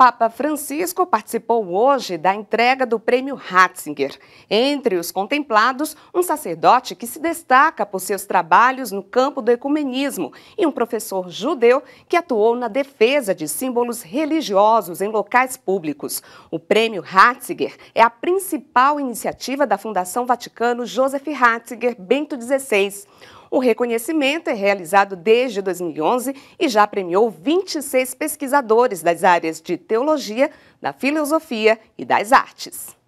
Papa Francisco participou hoje da entrega do Prêmio Ratzinger. Entre os contemplados, um sacerdote que se destaca por seus trabalhos no campo do ecumenismo e um professor judeu que atuou na defesa de símbolos religiosos em locais públicos. O Prêmio Ratzinger é a principal iniciativa da Fundação Vaticano Joseph Ratzinger Bento XVI. O reconhecimento é realizado desde 2011 e já premiou 26 pesquisadores das áreas de teologia, da filosofia e das artes.